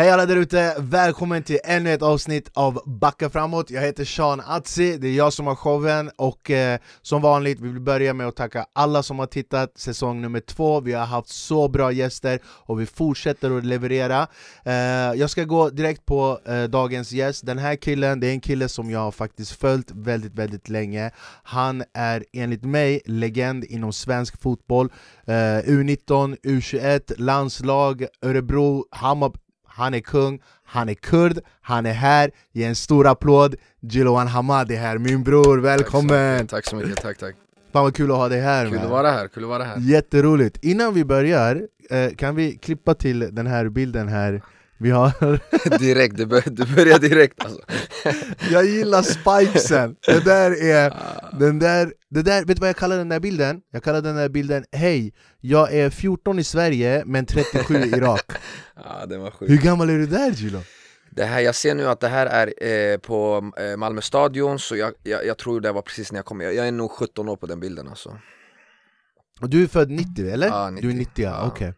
Hej alla där ute, välkommen till ännu ett avsnitt av Backa framåt. Jag heter Sean Atzi, det är jag som har showen och eh, som vanligt vill vi börja med att tacka alla som har tittat säsong nummer två. Vi har haft så bra gäster och vi fortsätter att leverera. Eh, jag ska gå direkt på eh, dagens gäst. Den här killen, det är en kille som jag har faktiskt följt väldigt, väldigt länge. Han är enligt mig legend inom svensk fotboll. U19, eh, U21, landslag, Örebro, Hammarby han är kung, han är kurd, han är här. Ge en stor applåd. Jiloan Hamad är här, min bror, välkommen! Tack så mycket, tack tack. Fan vad kul att ha dig här! Kul att vara här, kul att vara här. Jätteroligt! Innan vi börjar, eh, kan vi klippa till den här bilden här vi har... direkt, det, bör, det börjar direkt alltså. Jag gillar spikesen! Det där är... Ah. Den där, det där, vet du vad jag kallar den där bilden? Jag kallar den där bilden Hej, jag är 14 i Sverige men 37 i Irak. ja, den var sjuk. Hur gammal är du där Gilo? Det här, jag ser nu att det här är eh, på eh, Malmö stadion, så jag, jag, jag, tror det var precis när jag kom. Jag, jag är nog 17 år på den bilden alltså. Och du är född 90 eller? Ja, 90. Du är 90 ja, ja. okej. Okay.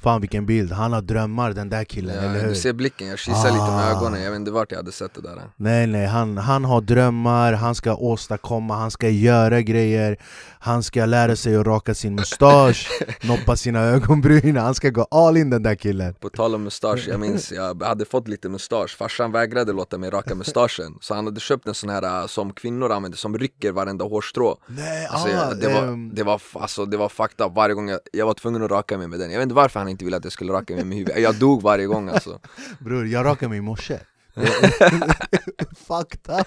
Fan vilken bild, han har drömmar den där killen, ja, eller hur? Du ser blicken, jag kisar ah. lite med ah. ögonen, jag vet inte vart jag hade sett det där Nej nej, han, han har drömmar, han ska åstadkomma, han ska göra grejer Han ska lära sig att raka sin mustasch, noppa sina ögonbryn, han ska gå all in den där killen På tal om mustasch, jag minns, jag hade fått lite mustasch, farsan vägrade låta mig raka mustaschen Så han hade köpt en sån här äh, som kvinnor använder, som rycker varenda hårstrå nej, alltså, ah, jag, det, var, ehm. det, var, alltså, var fucked up varje gång jag, jag var tvungen att raka mig med den, jag vet inte varför han inte ville att jag skulle raka mig med huvudet. Jag dog varje gång alltså. Bror, jag rakade mig i morse. Fakta!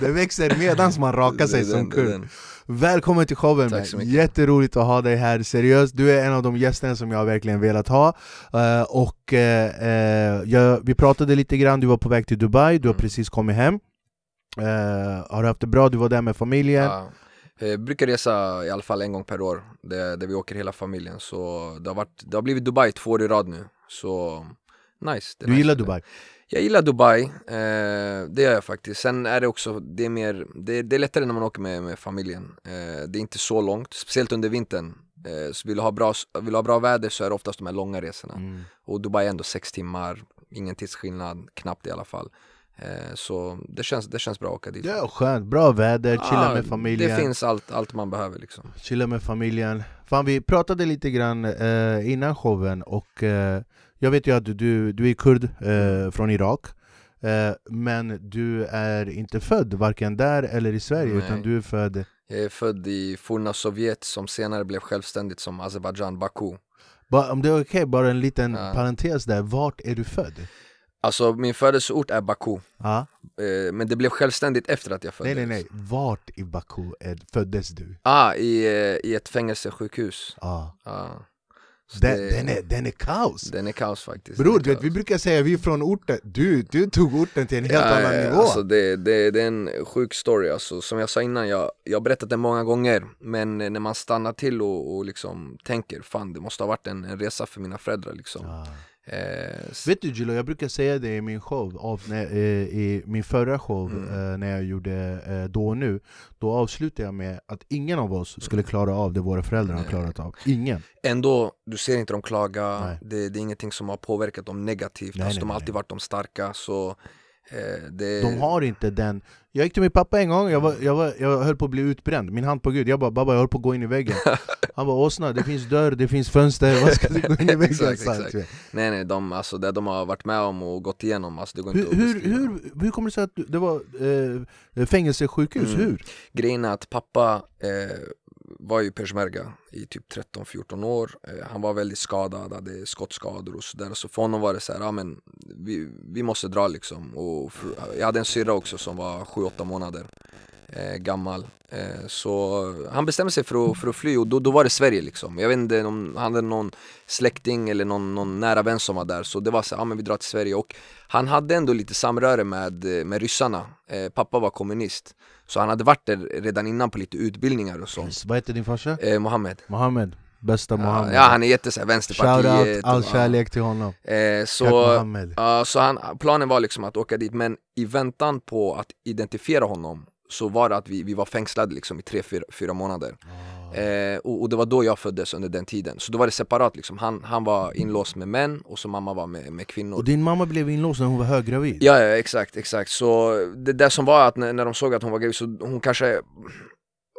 Det växer medans man rakar sig den, som kurd. Välkommen till showen! Tack så Jätteroligt att ha dig här, seriöst. Du är en av de gästerna som jag verkligen velat ha. Eh, och uh, vi pratade lite grann, du var på väg till Dubai, du har mm. precis kommit hem. har du haft det bra? Du var där med familjen? Ja. Jag eh, brukar resa i alla fall en gång per år, det, där vi åker hela familjen. Så det har, varit, det har blivit Dubai två år i rad nu. Så nice. du nice. gillar Dubai? Jag gillar Dubai, eh, det gör jag faktiskt. Sen är det också, det är, mer, det, det är lättare när man åker med, med familjen. Eh, det är inte så långt, speciellt under vintern. Eh, så vill du, ha bra, vill ha bra väder så är det oftast de här långa resorna. Mm. Och Dubai är ändå sex timmar, ingen tidsskillnad, knappt i alla fall. Eh, så det känns, det känns bra att åka dit. Ja, skönt. Bra väder, chilla ah, med familjen. Det finns allt, allt man behöver liksom. Chilla med familjen. Fan, vi pratade lite grann eh, innan showen och eh, jag vet ju att du, du är kurd eh, från Irak. Eh, men du är inte född varken där eller i Sverige Nej. utan du är född... Jag är född i forna Sovjet som senare blev självständigt som Azerbajdzjan, Baku. Ba om det är okej, okay, bara en liten ja. parentes där. Vart är du född? Alltså min födelseort är Baku, ja. Eh, men det blev självständigt efter att jag föddes Nej nej nej, vart i Baku föddes du? Ah, i, eh, i ett fängelsesjukhus ah. Ah. Den, det, den, är, den är kaos! Den är kaos faktiskt Bror, du vet, vi brukar säga vi är från orten, du, du tog orten till en helt ja, annan ja, eh, nivå alltså det, det, det är en sjuk story alltså, som jag sa innan, jag har berättat den många gånger Men när man stannar till och, och liksom tänker, fan det måste ha varit en, en resa för mina föräldrar liksom ja. Eh, Vet du Gillo, jag brukar säga det i min show, av, när, eh, i min förra show mm. eh, när jag gjorde eh, Då och nu Då avslutade jag med att ingen av oss skulle klara av det våra föräldrar Nej. har klarat av, ingen Ändå, du ser inte dem klaga, det, det, är ingenting som har påverkat dem negativt, nej, alltså, de har alltid varit de starka så Eh, det... De har inte den... Jag gick till min pappa en gång, jag, var, jag, var, jag höll på att bli utbränd, min hand på gud, jag bara 'Babba jag höll på att gå in i väggen' Han bara 'Åsna, det finns dörr, det finns fönster, vad ska du gå in i väggen?' exakt, exakt. Nej nej, de, alltså, det de har varit med om och gått igenom, alltså, det går inte hur, att beskriva. hur, hur kommer det sig att det var eh, fängelsesjukhus? Mm. Hur? Grejen är att pappa eh, var ju peshmerga i typ 13-14 år. Eh, han var väldigt skadad, hade skottskador och sådär. Så för honom var det så här, ah, men vi, vi måste dra liksom. Och jag hade en syrra också som var 7-8 månader eh, gammal. Eh, så han bestämde sig för att, för att fly och då, då var det Sverige liksom. Jag vet inte, om han hade någon släkting eller någon, någon nära vän som var där. Så det var så här, ah, men vi drar till Sverige. Och han hade ändå lite samröre med, med ryssarna. Eh, pappa var kommunist. Så han hade varit där redan innan på lite utbildningar och sånt Vad heter din farsa? Eh, Mohammed Mohammed Bästa Mohammed Ja, han är jätte såhär vänsterpartiet Shoutout, all kärlek till honom eh, Så, uh, så han, planen var liksom att åka dit men i väntan på att identifiera honom så var det att vi, vi var fängslade liksom i tre fyra, fyra månader oh. Eh, och, och, det var då jag föddes under den tiden. Så då var det separat liksom. Han, han var inlåst med män och så mamma var med, med kvinnor. Och din mamma blev inlåst när hon var höggravid? Ja, ja exakt, exakt. Så det där som var att när, när de såg att hon var gravid, så hon kanske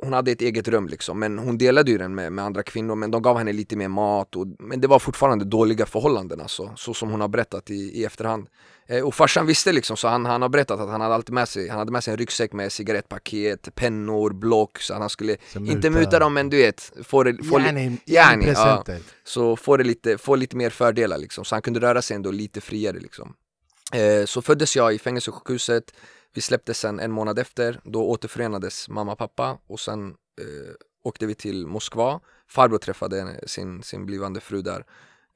hon hade ett eget rum liksom, men hon delade ju den med, med andra kvinnor men de gav henne lite mer mat och, men det var fortfarande dåliga förhållanden alltså, så som hon har berättat i, i efterhand. Eh, och farsan visste liksom, så han, han har berättat att han hade alltid med sig, han hade med sig en ryggsäck med cigarettpaket, pennor, block, så han skulle, muta. inte muta dem men du vet, få det, få yani, yani, ja, så få det lite, få lite mer fördelar liksom, så han kunde röra sig ändå lite friare liksom. Eh, så föddes jag i fängelsesjukhuset vi släpptes sen en månad efter, då återförenades mamma och pappa och sen eh, åkte vi till Moskva. Farbror träffade sin, sin blivande fru där,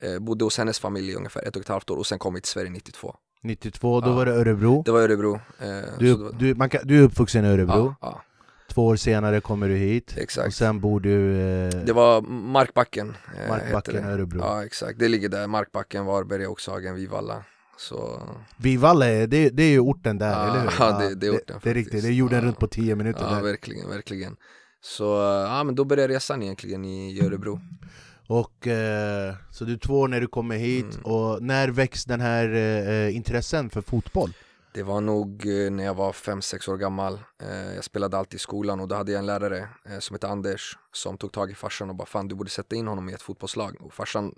eh, bodde hos hennes familj i ungefär ett och ett halvt år och sen kom vi till Sverige 92. 92, då ja. var det Örebro? Det var Örebro. Eh, du, var... Du, man kan, du är uppvuxen i Örebro? Ja, ja. Två år senare kommer du hit, exakt. och sen bor du... Eh... Det var Markbacken. Eh, Markbacken, Örebro. Ja, exakt. Det ligger där, Markbacken, Varberg, Oxhagen, Vivalla. Så... Vivalle, det, det är ju orten där, ja, ah, eller hur? Ja, det, det är orten det, Det är riktigt, det är jorden ja. runt på 10 minuter. Ja, där. verkligen, verkligen. Så ja, men då började resan egentligen i Örebro. Och, eh, så du är två år när du kommer hit, mm. och när väcks den här eh, intressen för fotboll? Det var nog eh, när jag var fem sex år gammal. Eh, jag spelade alltid i skolan och då hade jag en lärare eh, som hette Anders som tog tag i farsan och bara fan du borde sätta in honom i ett fotbollslag. Och farsan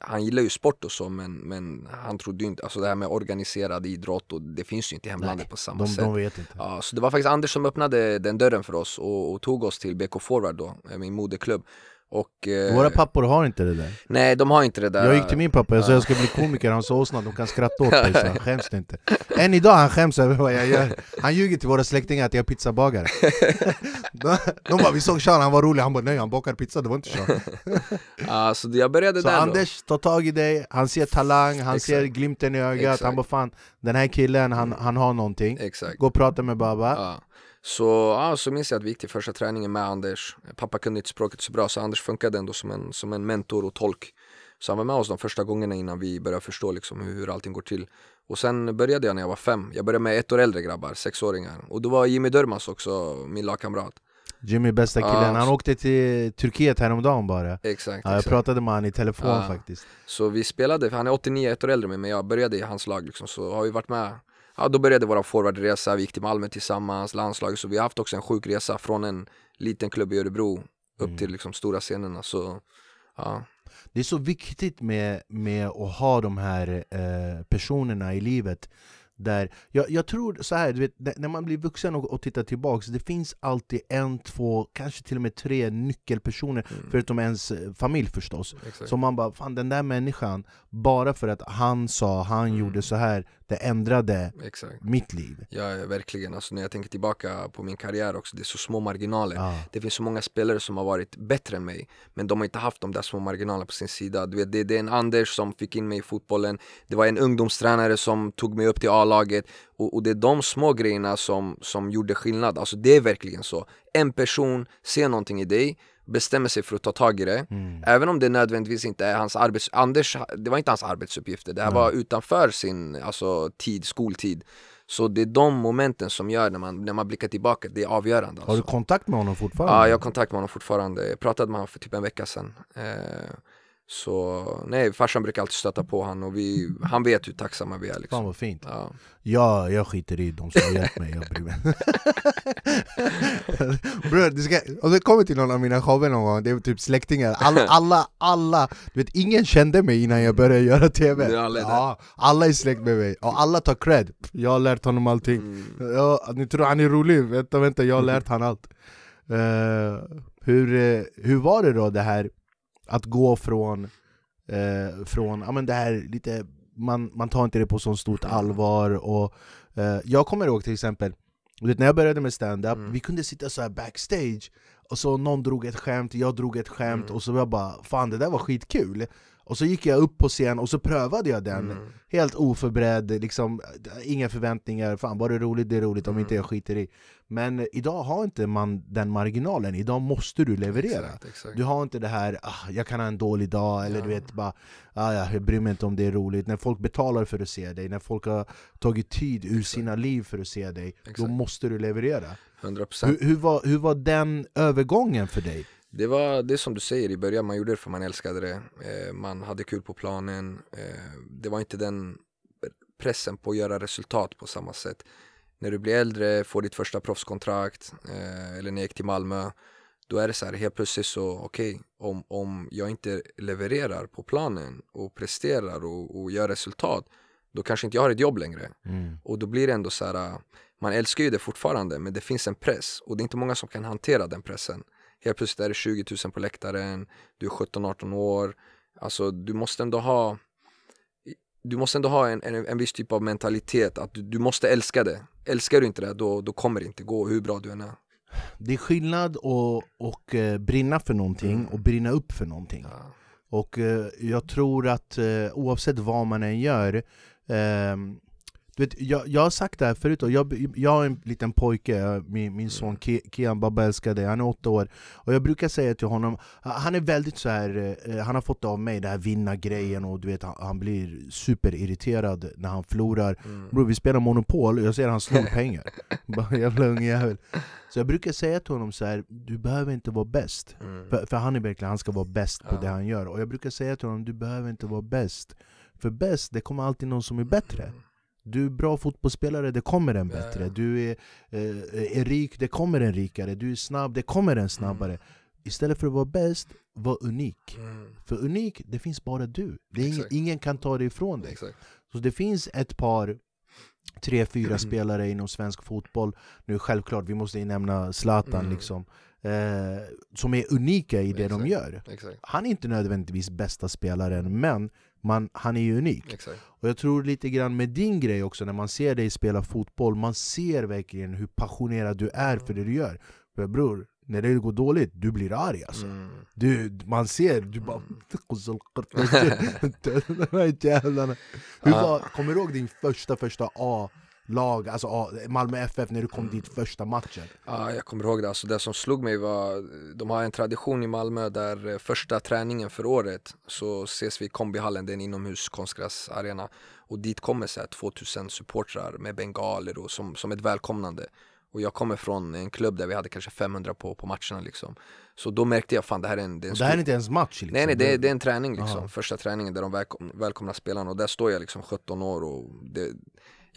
han gillar ju sport och så men, men han trodde ju inte, alltså det här med organiserad idrott och det finns ju inte i hemlandet Nej, på samma de, sätt. De vet inte. Ja, så det var faktiskt Anders som öppnade den dörren för oss och, och tog oss till BK Forward då, eh, min moderklubb. Och, eh, Våra pappor har inte det där. Nej, de har inte det där. Jag gick till min pappa och sa jag ska bli komiker, han sa åsna, de kan skratta åt dig, så han skäms inte. Än idag han skäms över vad jag gör. Han ljuger till våra släktingar att jag är pizzabagare. De, de bara vi såg Sean, han var rolig, han bara nej han bakar pizza, det var inte Sean. ah, så jag började så där Anders då. tar tag i dig, han ser talang, han Exakt. ser glimten i ögat, Exakt. han bara fan den här killen, han, han har någonting. Exakt. Gå och prata med Baba. Ah. Så, ja, så minns jag att vi gick till första träningen med Anders. Pappa kunde inte språket så bra så Anders funkade ändå som en, som en mentor och tolk. Så han var med oss de första gångerna innan vi började förstå liksom hur, allting går till. Och sen började jag när jag var fem. Jag började med ett år äldre grabbar, sexåringar. Och då var Jimmy Durmaz också min lagkamrat. Jimmy bästa killen, ja, han åkte till Turkiet häromdagen bara Exakt, ja, Jag exakt. pratade med honom i telefon ja. faktiskt Så vi spelade, han är 89, ett år äldre med mig, men jag började i hans lag liksom, så har vi varit med ja, då började vår forwardresa, vi gick till Malmö tillsammans, landslaget, så vi har haft också en sjuk resa från en liten klubb i Örebro upp mm. till liksom stora scenerna. Så, ja. Det är så viktigt med, med att ha de här eh, personerna i livet där jag, jag tror så här, du vet, när man blir vuxen och, och tittar tillbaks, det finns alltid en, två, kanske till och med tre nyckelpersoner, mm. förutom ens eh, familj förstås. Exakt. Så man bara, fan den där människan, bara för att han sa, han mm. gjorde så här, det ändrade Exakt. mitt liv. Ja, verkligen. Alltså, när jag tänker tillbaka på min karriär också, det är så små marginaler. Ah. Det finns så många spelare som har varit bättre än mig, men de har inte haft de där små marginalerna på sin sida. Du vet, det, det är en Anders som fick in mig i fotbollen, det var en ungdomstränare som tog mig upp till A laget och, och, det är de små grejerna som, som gjorde skillnad, alltså det är verkligen så En person ser någonting i dig bestämmer sig för att ta tag i det. Mm. Även om det nödvändigtvis inte är hans arbetsuppgifter, Anders, det var inte hans arbetsuppgifter, det här mm. var utanför sin alltså, tid, skoltid. Så det är de momenten som gör när man, när man blickar tillbaka, det är avgörande. Har du alltså. kontakt med honom fortfarande? Ja, jag har kontakt med honom fortfarande. Jag pratade med honom för typ en vecka sedan. Eh, så nej, farsan brukar alltid stöta på han och vi, han vet hur tacksamma vi är liksom. Fan vad fint ja. ja, jag skiter i de som har hjälpt mig, jag bryr mig Bror, om du kommer till någon av mina shower någon gång, det är typ släktingar Alla, alla, alla du vet ingen kände mig innan jag började göra TV ja, Alla är släkt med mig, och alla tar cred Jag har lärt honom allting mm. ja, Ni tror han är rolig, vänta vänta, jag har lärt honom allt uh, hur, eh, hur var det då det här att gå från, eh, från ja, men det här lite, man, man tar inte det på så stort mm. allvar. Och, eh, jag kommer ihåg till exempel, vet, när jag började med stand-up, mm. vi kunde sitta så här backstage, och så någon drog ett skämt, jag drog ett skämt, mm. och så var jag bara 'Fan det där var skitkul' Och så gick jag upp på scen och så prövade jag den, mm. helt oförberedd, liksom, inga förväntningar, fan var det roligt, det är roligt, om inte mm. jag skiter i. Men idag har inte man den marginalen, idag måste du leverera. Exakt, exakt. Du har inte det här, ah, jag kan ha en dålig dag, eller ja. du vet, bara, ah, jag bryr mig inte om det är roligt. När folk betalar för att se dig, när folk har tagit tid ur exakt. sina liv för att se dig, då måste du leverera. 100%. Hur, hur, var, hur var den övergången för dig? Det var det som du säger i början, man gjorde det för man älskade det. Eh, man hade kul på planen. Eh, det var inte den pressen på att göra resultat på samma sätt. När du blir äldre, får ditt första proffskontrakt eh, eller när jag gick till Malmö, då är det så här helt plötsligt så, okej, okay, om, om jag inte levererar på planen och presterar och, och gör resultat, då kanske inte jag har ett jobb längre. Mm. Och då blir det ändå så här, man älskar ju det fortfarande, men det finns en press och det är inte många som kan hantera den pressen. Helt plötsligt är det 20 000 på läktaren, du är 17-18 år. Alltså du måste ändå ha du måste ändå ha en, en, en viss typ av mentalitet att du, du, måste älska det. Älskar du inte det, då, då kommer det inte gå hur bra du än är. Det är skillnad att och, eh, brinna för någonting mm. och brinna upp för någonting. Ja. Och eh, jag tror att eh, oavsett vad man än gör ehm, vet, jag, jag har sagt det här förut, och jag, jag har en liten pojke, min, min son mm. Kian, Baba älskar dig, han är åtta år Och jag brukar säga till honom, han är väldigt så här eh, eh, han har fått av mig den här vinna-grejen mm. och du vet han, han blir superirriterad när han förlorar mm. Bror vi spelar Monopol, och jag ser att han snor pengar Jävla ungjävel Så jag brukar säga till honom så här, du behöver inte vara bäst mm. för, för, han är verkligen, han ska vara bäst på det han gör Och jag brukar säga till honom, du behöver inte vara bäst För bäst, det kommer alltid någon som är bättre mm. Du är bra fotbollsspelare, det kommer en bättre. Du är, eh, är rik, det kommer en rikare. Du är snabb, det kommer en mm. snabbare. Mm. Istället för att vara bäst, var unik. Mm. För unik, det finns bara du. Det ingen, ingen, kan ta det ifrån dig. Exakt. Så det finns ett par tre, fyra spelare inom svensk fotboll. Nu självklart, vi måste nämna Zlatan mm. liksom. Eh, som är unika i det Exakt. de gör. Exakt. Han är inte nödvändigtvis bästa spelaren, men man, han är ju unik. Exakt. Och jag tror lite grann med din grej också, när man ser dig spela fotboll, man ser verkligen hur passionerad du är för det du gör. För bror, när det går dåligt, du blir arg alltså. Mm. Du, man ser, du bara... Mm. hur var, kommer du ihåg din första, första A? lag, alltså Malmö FF när du kom mm. dit första matchen? Ja, jag kommer ihåg det. Alltså, det som slog mig var, de har en tradition i Malmö där eh, första träningen för året så ses vi i kombihallen, det är en inomhus konstgräsarena. Och dit kommer så 2000 supportrar med bengaler och som, som ett välkomnande. Och jag kommer från en klubb där vi hade kanske 500 på, på matcherna liksom. Så då märkte jag fan det här är en... Det, är en det här är inte ens match liksom. Nej nej det är, det är en träning liksom, Aha. första träningen där de välkom, välkomnar spelarna och där står jag liksom 17 år och det,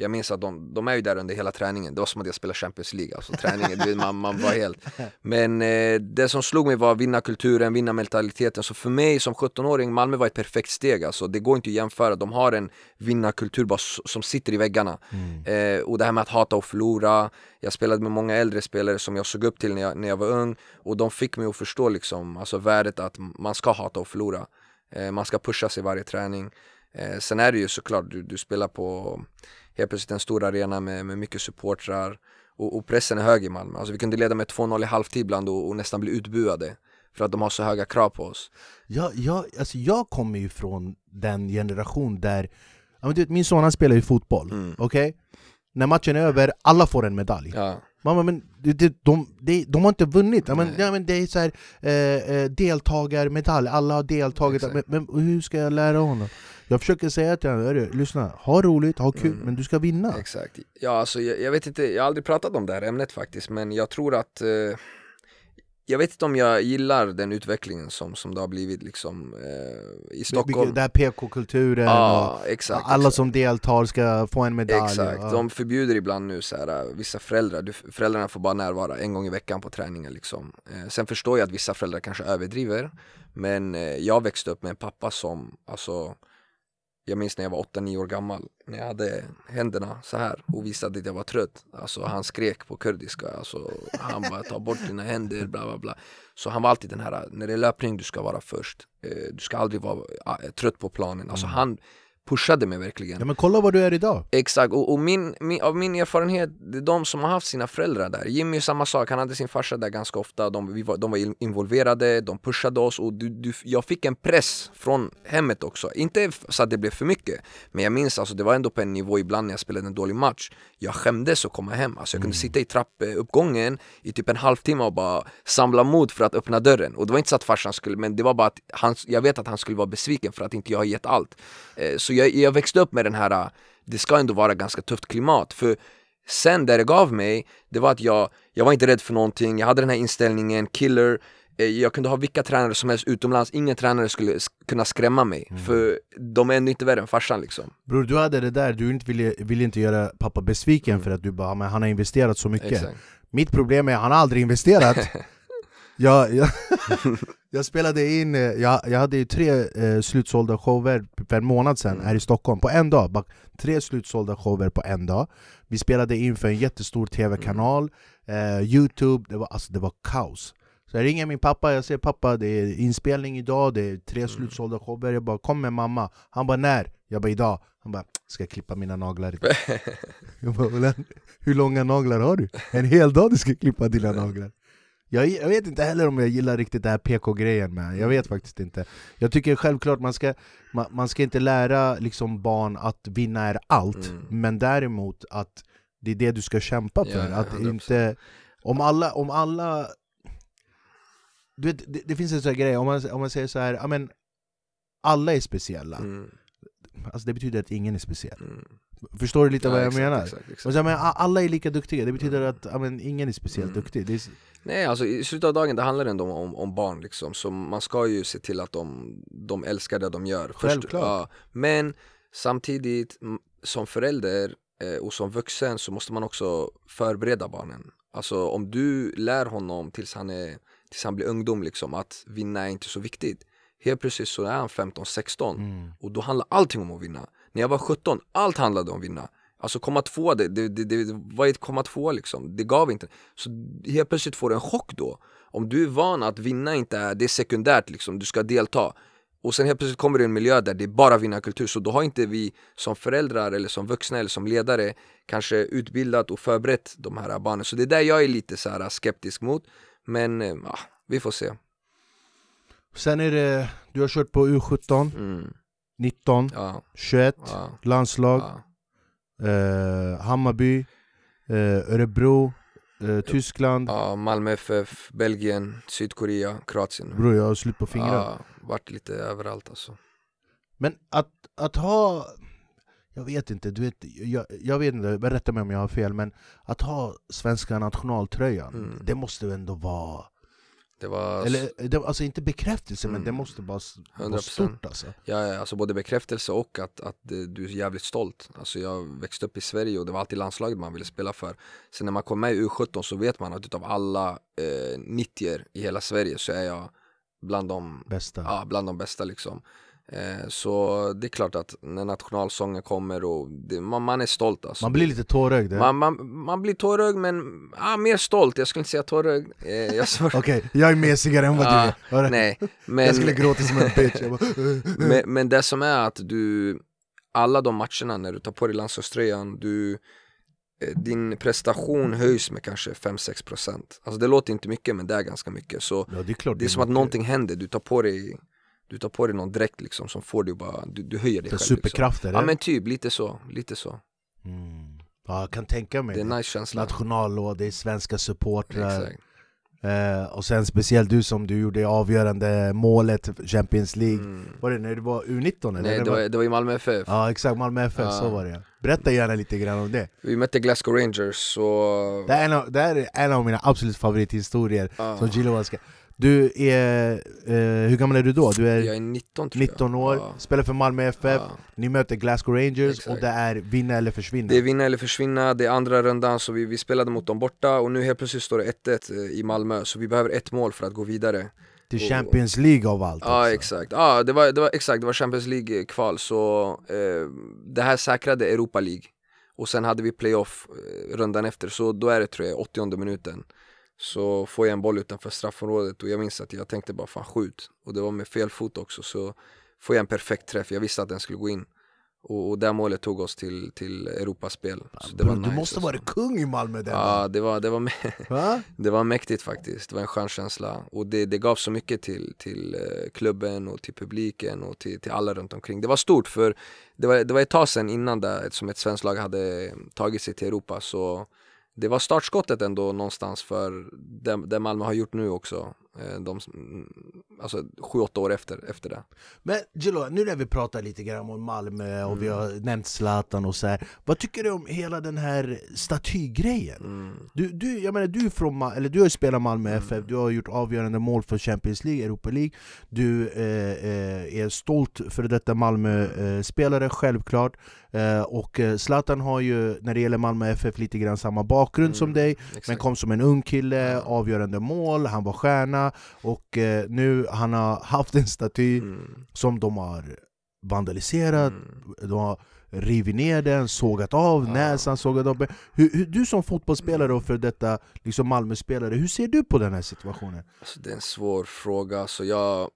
jag minns att de, de är ju där under hela träningen, det var som att jag spelade Champions League, alltså träningen, man, man var helt Men eh, det som slog mig var vinnarkulturen, vinnarmentaliteten, så för mig som 17-åring, Malmö var ett perfekt steg alltså, det går inte att jämföra, de har en vinnarkultur bara som sitter i väggarna mm. eh, Och det här med att hata och förlora, jag spelade med många äldre spelare som jag såg upp till när jag, när jag var ung Och de fick mig att förstå liksom, alltså värdet att man ska hata och förlora eh, Man ska pusha sig varje träning eh, Sen är det ju såklart, du, du spelar på helt plötsligt en stor arena med, med mycket supportrar och, och pressen är hög i Malmö. Alltså vi kunde leda med 2-0 i halvtid ibland och, och, nästan bli utbuade för att de har så höga krav på oss. Ja, ja, alltså jag kommer ju från den generation där, ja, men du vet, min son han spelar ju fotboll, mm. okej? Okay? När matchen är över, alla får en medalj. Ja. Mamma, men de, de, de, de har inte vunnit, men, ja, men det är så här, eh, eh deltagarmedalj, alla har deltagit, men, men, hur ska jag lära honom? Jag försöker säga till honom, lyssna, ha roligt, ha kul, mm. men du ska vinna. Exakt. Ja, alltså, jag, jag, vet inte, jag har aldrig pratat om det här ämnet faktiskt, men jag tror att eh, jag vet inte om jag gillar den utvecklingen som, som det har blivit liksom, eh, i Stockholm. Den här PK-kulturen, ah, och exakt, alla exakt. som deltar ska få en medalj. Exakt, ah. de förbjuder ibland nu så här, eh, vissa föräldrar, du, föräldrarna får bara närvara en gång i veckan på träningen. Liksom. Eh, sen förstår jag att vissa föräldrar kanske överdriver, men eh, jag växte upp med en pappa som, alltså, jag minns när jag var 8-9 år gammal, när jag hade händerna så här och visade att jag var trött. Alltså han skrek på kurdiska, alltså, han bara ta bort dina händer, bla bla bla. Så han var alltid den här, när det är löpning du ska vara först. Eh, du ska aldrig vara eh, trött på planen. Alltså mm. han pushade mig verkligen. Ja men kolla vad du är idag. Exakt, och, och min, min, av min erfarenhet, det är de som har haft sina föräldrar där. Jimmy är samma sak, han hade sin farsa där ganska ofta, de, var, de var involverade, de pushade oss och du, du, jag fick en press från hemmet också. Inte så att det blev för mycket, men jag minns alltså det var ändå på en nivå ibland när jag spelade en dålig match, jag skämdes att komma hem. Alltså jag kunde mm. sitta i trappuppgången i typ en halvtimme och bara samla mod för att öppna dörren. Och det var inte så att farsan skulle, men det var bara att han, jag vet att han skulle vara besviken för att inte jag har gett allt. Eh, så jag jag, jag växte upp med den här, äh, det ska ändå vara ganska tufft klimat. För sen det det gav mig, det var att jag, jag var inte rädd för någonting, jag hade den här inställningen, killer, eh, jag kunde ha vilka tränare som helst utomlands, ingen tränare skulle kunna skrämma mig mm. För de är ändå inte värre än farsan liksom Bror du hade det där, du inte ville, ville inte göra pappa besviken mm. för att du bara men 'han har investerat så mycket' Exakt. Mitt problem är att han har aldrig investerat Jag, jag, jag spelade in, eh, jag, jag hade ju tre eh, slutsålda shower för en månad sedan mm. här i Stockholm, på en dag. Bara tre slutsålda shower på en dag. Vi spelade in för en jättestor tv-kanal, mm. eh, youtube, det var, alltså, det var kaos. Så jag ringer min pappa, jag säger pappa det är inspelning idag, det är tre mm. slutsålda shower Jag bara kom med mamma, han bara när? Jag bara idag Han bara ska jag klippa mina naglar idag? jag bara hur långa naglar har du? En hel dag du ska klippa dina naglar jag, jag, vet inte heller om jag gillar riktigt det här PK-grejen med, jag vet mm. faktiskt inte. Jag tycker självklart man ska, man, man ska inte lära liksom barn att vinna är allt, mm. men däremot att det är det du ska kämpa för. Ja, att inte, om alla, om alla du vet, det, det finns en sån här grej, om man, om man säger så här, amen, alla är speciella. Mm alltså det betyder att ingen är speciell. Mm. Förstår du lite ja, vad jag exakt, menar? Exakt, exakt. Så, men, alla är lika duktiga, det betyder mm. att men, ingen är speciellt mm. duktig. Är... Nej, alltså i slutet av dagen det handlar ändå om, om, barn liksom, så man ska ju se till att de, de älskar det de gör. Självklart. Först, ja, men samtidigt, som förälder eh, och som vuxen så måste man också förbereda barnen. Alltså om du lär honom tills han, är, tills han blir ungdom liksom, att vinna är inte så viktigt Helt plötsligt så är han 15-16 mm. och då handlar allting om att vinna. När jag var 17, allt handlade om att vinna. Alltså komma tvåa, det, det, det, det var ett komma tvåa liksom, det gav inte. Så helt plötsligt får du en chock då. Om du är van att vinna inte är, det är sekundärt liksom, du ska delta. Och sen helt plötsligt kommer du i en miljö där det är bara vinnarkultur, så då har inte vi som föräldrar eller som vuxna eller som ledare kanske utbildat och förberett de här barnen. Så det är där jag är lite så skeptisk mot. Men ja, eh, ah, vi får se. Sen är det, du har kört på U17, mm. 19, ja. 21, ja. landslag, ja. Eh, Hammarby, eh, Örebro, eh, Tyskland. Ja, Malmö FF, Belgien, Sydkorea, Kroatien. Bror jag har slut på fingrar. Ja, varit lite överallt alltså. Men att, att ha, jag vet inte, du vet, jag, jag vet inte, berätta mig om jag har fel, men att ha svenska nationaltröjan, mm. det måste ändå vara det var... Eller, det, alltså inte bekräftelse, mm. men det mm. måste bara vara stort alltså. Ja, alltså både bekräftelse och att, att du är jävligt stolt. Alltså jag växte upp i Sverige och det var alltid landslaget man ville spela för. Sen när man kom med i U17 så vet man att utav alla eh, 90 i hela Sverige så är jag bland de bästa. Ja, bland de bästa liksom. Eh, så det är klart att när nationalsången kommer och det, man, man, är stolt alltså. Man blir lite tårögd? Man, man, man, blir tårögd men ah, mer stolt, jag skulle inte säga tårögd eh, jag Okej, okay, jag är mesigare än vad du är nej, men... Jag skulle gråta som en bitch eh, eh. men, men det som är att du, alla de matcherna när du tar på dig landslagströjan, din prestation höjs med kanske 5-6% Alltså det låter inte mycket men det är ganska mycket så ja, det, är klart det är som mycket. att någonting händer, du tar på dig du tar på dig någon dräkt liksom som får dig att bara, du, du höjer dig själv liksom. Superkrafter? Liksom. Ja men typ, lite så, lite så mm. Ja jag kan tänka mig det är nice känsla det är svenska supportrar Eh, och sen speciellt du som du gjorde avgörande målet Champions League mm. Var det när du var U19 eller? Nej det var, det var i Malmö FF Ja exakt, Malmö FF, ja. så var det Berätta gärna lite grann om det Vi mötte Glasgow Rangers så... Det, är en av, det här är en av mina absolut favorithistorier ja. som Gilova du är, eh, hur gammal är du då? Du är, jag är 19 tror 19 år, ja. spelar för Malmö FF, ja. ni möter Glasgow Rangers Exakt. och det är vinna eller försvinna Det är vinna eller försvinna, det är andra rundan så vi, vi spelade mot dem borta och nu helt plötsligt står det 1-1 eh, i Malmö så vi behöver ett mål för att gå vidare till Champions League av allt Ja ah, exakt, ah, det, var, det var, exakt, det var Champions League-kval eh, så eh, det här säkrade Europa League Och sen hade vi playoff eh, rundan efter, så då är det tror jag 80 minuten så får jag en boll utanför straffområdet och jag minns att jag tänkte bara fan skjut och det var med fel fot också så får jag en perfekt träff, jag visste att den skulle gå in och, och det målet tog oss till, till Europaspel så Bro, nice Du måste ha alltså. varit kung i Malmö den Ja det var, det, var, det var mäktigt faktiskt, det var en skön känsla och det, det gav så mycket till, till eh, klubben och till publiken och till, till alla runt omkring Det var stort för det var, det var ett tag sedan innan där som ett svenskt lag hade tagit sig till Europa så det var startskottet ändå någonstans för det, det Malmö har gjort nu också. Eh, de mm, alltså sju, åtta år efter, efter det. Men Gilo, nu när vi pratar lite grann om Malmö och mm. vi har nämnt Zlatan och så här, Vad tycker du om hela den här statygrejen? Mm. Du, du, jag menar, du, från, eller du har spelat Malmö mm. FF, du har gjort avgörande mål för Champions League, Europa League. Du eh, eh är stolt för detta Malmö-spelare, eh, självklart. Eh, och Zlatan har ju, när det gäller Malmö FF, lite grann samma bakgrund mm, som dig, Exakt. men kom som en ung kille, mm. avgörande mål, han var stjärna Palestina och eh, nu han har haft en staty mm. som de har vandaliserat, mm. de har rivit ner den, sågat av ja. näsan, sågat av hur, hur, Du som fotbollsspelare och för detta liksom Malmö-spelare, hur ser du på den här situationen? Alltså, det är en svår fråga, så alltså, jag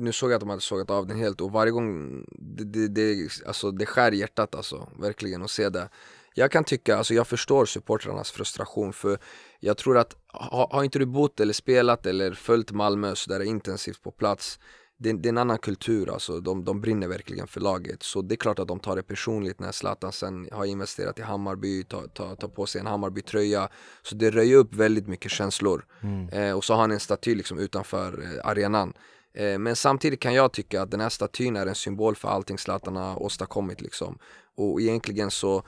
nu såg jag att de hade sågat av den helt och varje gång det, det, det, alltså det skär hjärtat alltså, verkligen att se det jag kan tycka, alltså jag förstår supportrarnas frustration för jag tror att har, har inte du bott eller spelat eller följt Malmö så där intensivt på plats det, det är en annan kultur alltså, de, de brinner verkligen för laget. Så det är klart att de tar det personligt när Zlatan sen har investerat i Hammarby, tar, tar, tar på sig en Hammarby-tröja. Så det röjer upp väldigt mycket känslor. Mm. Eh, och så har han en staty liksom utanför eh, arenan. Eh, men samtidigt kan jag tycka att den här statyn är en symbol för allting Zlatan har åstadkommit liksom. Och egentligen så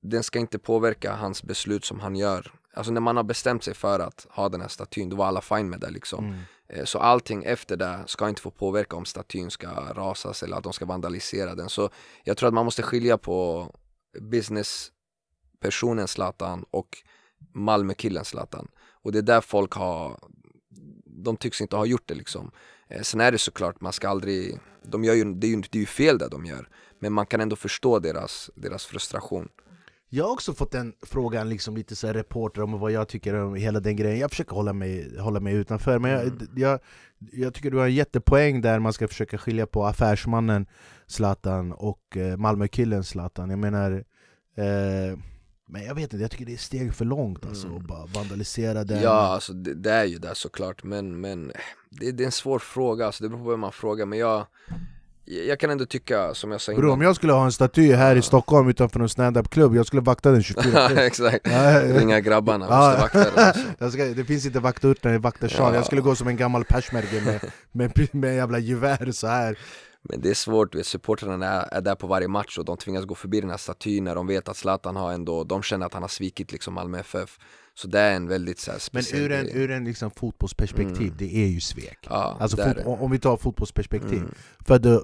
den ska inte påverka hans beslut som han gör. Alltså när man har bestämt sig för att ha den här statyn, då var alla fine med det liksom. Mm. Eh, så allting efter det ska inte få påverka om statyn ska rasas eller att de ska vandalisera den. Så jag tror att man måste skilja på businesspersonen Zlatan och Malmökillen Zlatan. Och det är där folk har, de tycks inte ha gjort det liksom. Eh, sen är det såklart, man ska aldrig, de gör ju, det är ju, det är ju fel det de gör. Men man kan ändå förstå deras, deras frustration. Jag har också fått den frågan, liksom lite så reporter, om vad jag tycker om hela den grejen. Jag försöker hålla mig, hålla mig utanför, men jag, mm. jag, jag, tycker du har en jättepoäng där man ska försöka skilja på affärsmannen Zlatan och eh, Malmökillen Zlatan. Jag menar... Eh, men jag vet inte, jag tycker det är steg för långt alltså, mm. att bara vandalisera den Ja, alltså, det, det är ju det såklart, men, men det, det, är en svår fråga, alltså, det beror på vem man frågar, men jag jag kan ändå tycka som jag sa innan Bro, om jag skulle ha en staty här ja. i Stockholm utanför någon up klubb jag skulle vakta den 24 Exakt, ringa grabbarna, måste vakta den ska, Det finns inte vakturtnar, vaktarsal, ja. jag skulle gå som en gammal persmärke med, med, med en jävla gevär så här men det är svårt, supportrarna är, är där på varje match och de tvingas gå förbi den här statyn när de vet att Zlatan har ändå, de känner att han har svikit liksom Malmö FF så det är en väldigt så här, speciell Men ur en, ur en liksom fotbollsperspektiv, mm. det är ju svek. Ja, alltså fot, om vi tar fotbollsperspektiv. Mm.